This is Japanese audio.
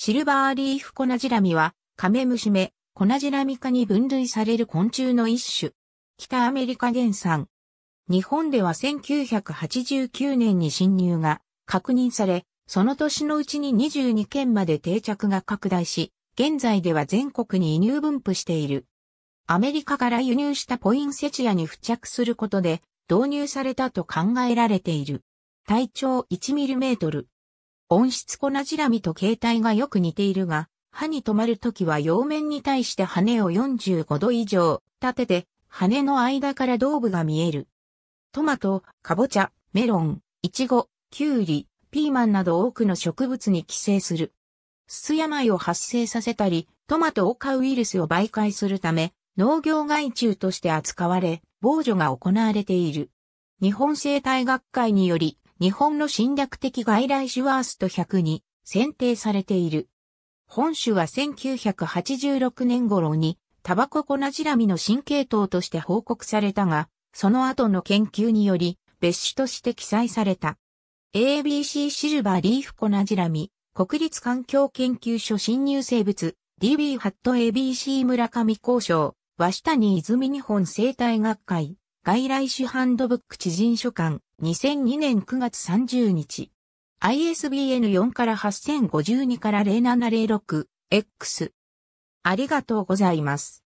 シルバーリーフコナジラミは、カメムシ目、コナジラミ科に分類される昆虫の一種。北アメリカ原産。日本では1989年に侵入が確認され、その年のうちに22件まで定着が拡大し、現在では全国に輸入分布している。アメリカから輸入したポインセチアに付着することで導入されたと考えられている。体長1ミリメートル、温室粉じらみと形態がよく似ているが、歯に止まるときは葉面に対して羽を45度以上立てて、羽の間から胴部が見える。トマト、カボチャ、メロン、イチゴ、キュウリ、ピーマンなど多くの植物に寄生する。すす病を発生させたり、トマトを飼うウイルスを媒介するため、農業害虫として扱われ、防除が行われている。日本生態学会により、日本の侵略的外来種ワースト100に選定されている。本種は1986年頃にタバココナジラミの新系統として報告されたが、その後の研究により別種として記載された。ABC シルバーリーフコナジラミ、国立環境研究所侵入生物、DB ハット ABC 村上交渉、和下に泉日本生態学会。外来種ハンドブック知人書館、2002年9月30日。ISBN 4から8052から 0706X。ありがとうございます。